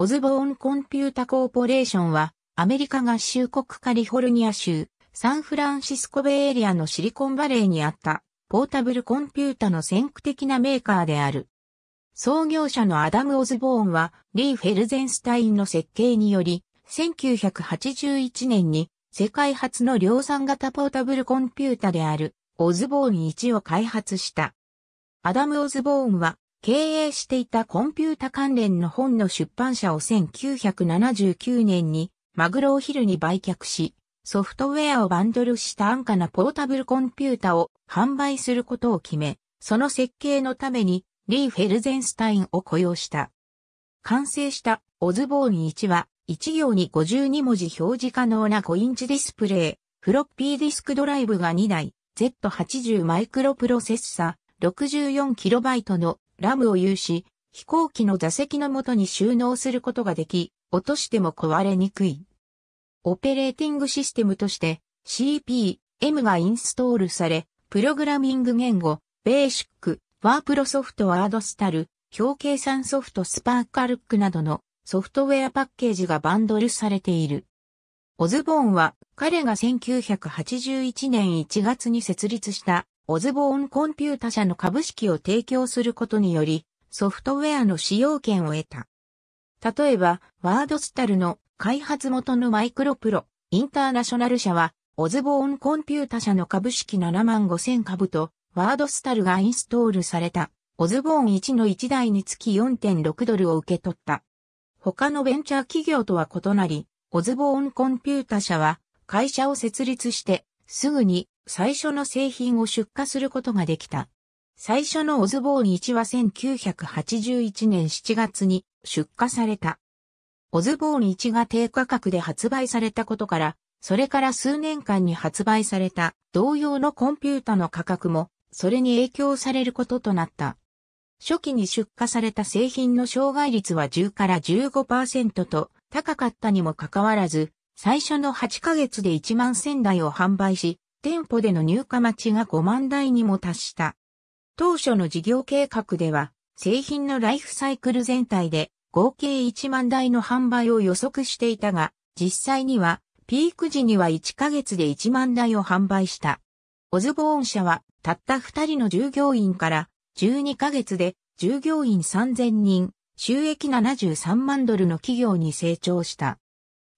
オズボーンコンピュータコーポレーションは、アメリカ合衆国カリフォルニア州、サンフランシスコベイエリアのシリコンバレーにあった、ポータブルコンピュータの先駆的なメーカーである。創業者のアダム・オズボーンは、リー・フェルゼンスタインの設計により、1981年に世界初の量産型ポータブルコンピュータである、オズボーン1を開発した。アダム・オズボーンは、経営していたコンピュータ関連の本の出版社を1979年にマグロを昼に売却し、ソフトウェアをバンドルした安価なポータブルコンピュータを販売することを決め、その設計のためにリー・フェルゼンスタインを雇用した。完成したオズボーン1は1行に52文字表示可能な5インチディスプレイ、フロッピーディスクドライブが2台、Z80 マイクロプロセッサ、64KB のラムを有し、飛行機の座席の元に収納することができ、落としても壊れにくい。オペレーティングシステムとして CPM がインストールされ、プログラミング言語、ベーシック、ワープロソフトワードスタル、表計算ソフトスパーカルックなどのソフトウェアパッケージがバンドルされている。オズボーンは彼が1981年1月に設立したオズボーンコンピュータ社の株式を提供することにより、ソフトウェアの使用権を得た。例えば、ワードスタルの開発元のマイクロプロ、インターナショナル社は、オズボーンコンピュータ社の株式7万5千株と、ワードスタルがインストールされた、オズボーン1の1台につき4.6ドルを受け取った。他のベンチャー企業とは異なり、オズボーンコンピュータ社は、会社を設立して、すぐに最初の製品を出荷することができた。最初のオズボーン1は1981年7月に出荷された。オズボーン1が低価格で発売されたことから、それから数年間に発売された同様のコンピュータの価格も、それに影響されることとなった。初期に出荷された製品の障害率は10から15%と高かったにもかかわらず、最初の8ヶ月で1万千台を販売し、店舗での入荷待ちが5万台にも達した。当初の事業計画では、製品のライフサイクル全体で合計1万台の販売を予測していたが、実際にはピーク時には1ヶ月で1万台を販売した。オズボーン社はたった2人の従業員から12ヶ月で従業員3000人、収益73万ドルの企業に成長した。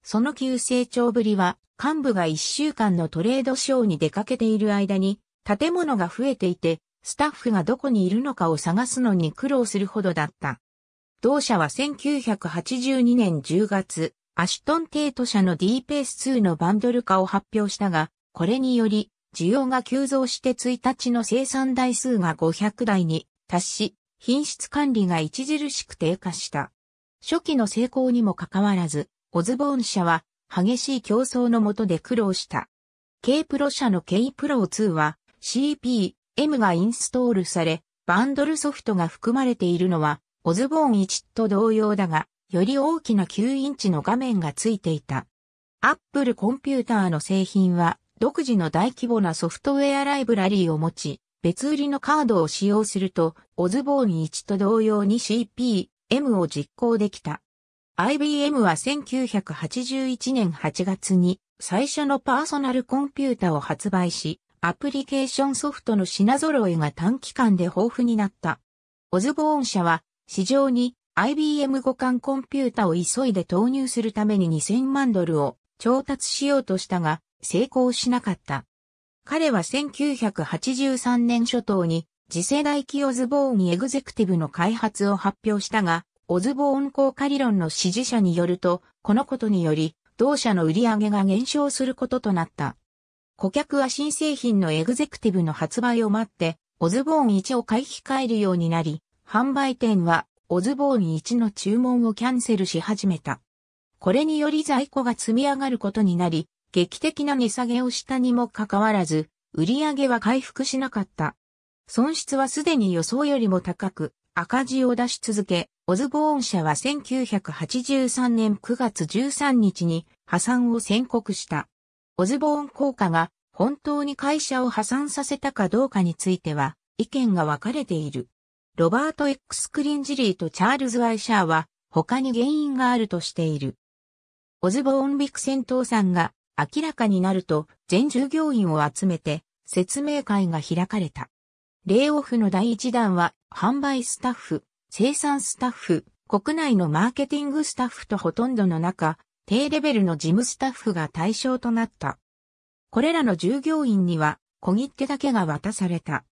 その急成長ぶりは、幹部が一週間のトレードショーに出かけている間に、建物が増えていて、スタッフがどこにいるのかを探すのに苦労するほどだった。同社は1982年10月、アシュトン・テート社の D ペース2のバンドル化を発表したが、これにより、需要が急増して1日の生産台数が500台に達し、品質管理が著しく低下した。初期の成功にもかかわらず、オズボーン社は激しい競争のもとで苦労した。K プロ社の K プロ2は CPM がインストールされ、バンドルソフトが含まれているのは、オズボーン1と同様だが、より大きな9インチの画面がついていた。アップルコンピューターの製品は、独自の大規模なソフトウェアライブラリーを持ち、別売りのカードを使用すると、オズボーン1と同様に CPM を実行できた。IBM は1981年8月に最初のパーソナルコンピュータを発売し、アプリケーションソフトの品揃えが短期間で豊富になった。オズボーン社は市場に IBM 互換コンピュータを急いで投入するために2000万ドルを調達しようとしたが成功しなかった。彼は1983年初頭に次世代機オズボーンエグゼクティブの開発を発表したが、オズボーン効果理論の支持者によると、このことにより、同社の売り上げが減少することとなった。顧客は新製品のエグゼクティブの発売を待って、オズボーン1を買い控えるようになり、販売店はオズボーン1の注文をキャンセルし始めた。これにより在庫が積み上がることになり、劇的な値下げをしたにもかかわらず、売り上げは回復しなかった。損失はすでに予想よりも高く、赤字を出し続け、オズボーン社は1983年9月13日に破産を宣告した。オズボーン効果が本当に会社を破産させたかどうかについては意見が分かれている。ロバート X クリンジリーとチャールズ・ワイシャーは他に原因があるとしている。オズボーンビクセントーさんが明らかになると全従業員を集めて説明会が開かれた。レイオフの第一弾は販売スタッフ、生産スタッフ、国内のマーケティングスタッフとほとんどの中、低レベルの事務スタッフが対象となった。これらの従業員には小切手だけが渡された。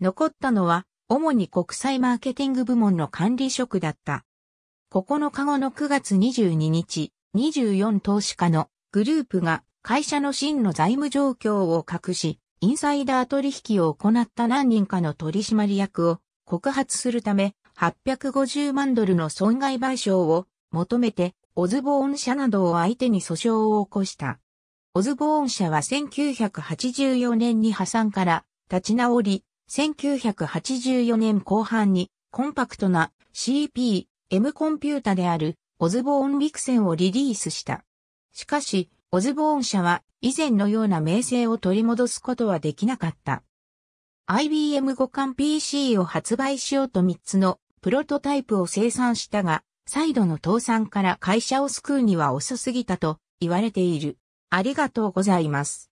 残ったのは主に国際マーケティング部門の管理職だった。9日後の9月22日、24投資家のグループが会社の真の財務状況を隠し、インサイダー取引を行った何人かの取締役を告発するため850万ドルの損害賠償を求めて、オズボーン社などを相手に訴訟を起こした。オズボーン社は1984年に破産から立ち直り、1984年後半にコンパクトな CP、M コンピュータであるオズボーンビクセンをリリースした。しかし、オズボーン社は以前のような名声を取り戻すことはできなかった。IBM 互換 PC を発売しようと3つのプロトタイプを生産したが、再度の倒産から会社を救うには遅すぎたと言われている。ありがとうございます。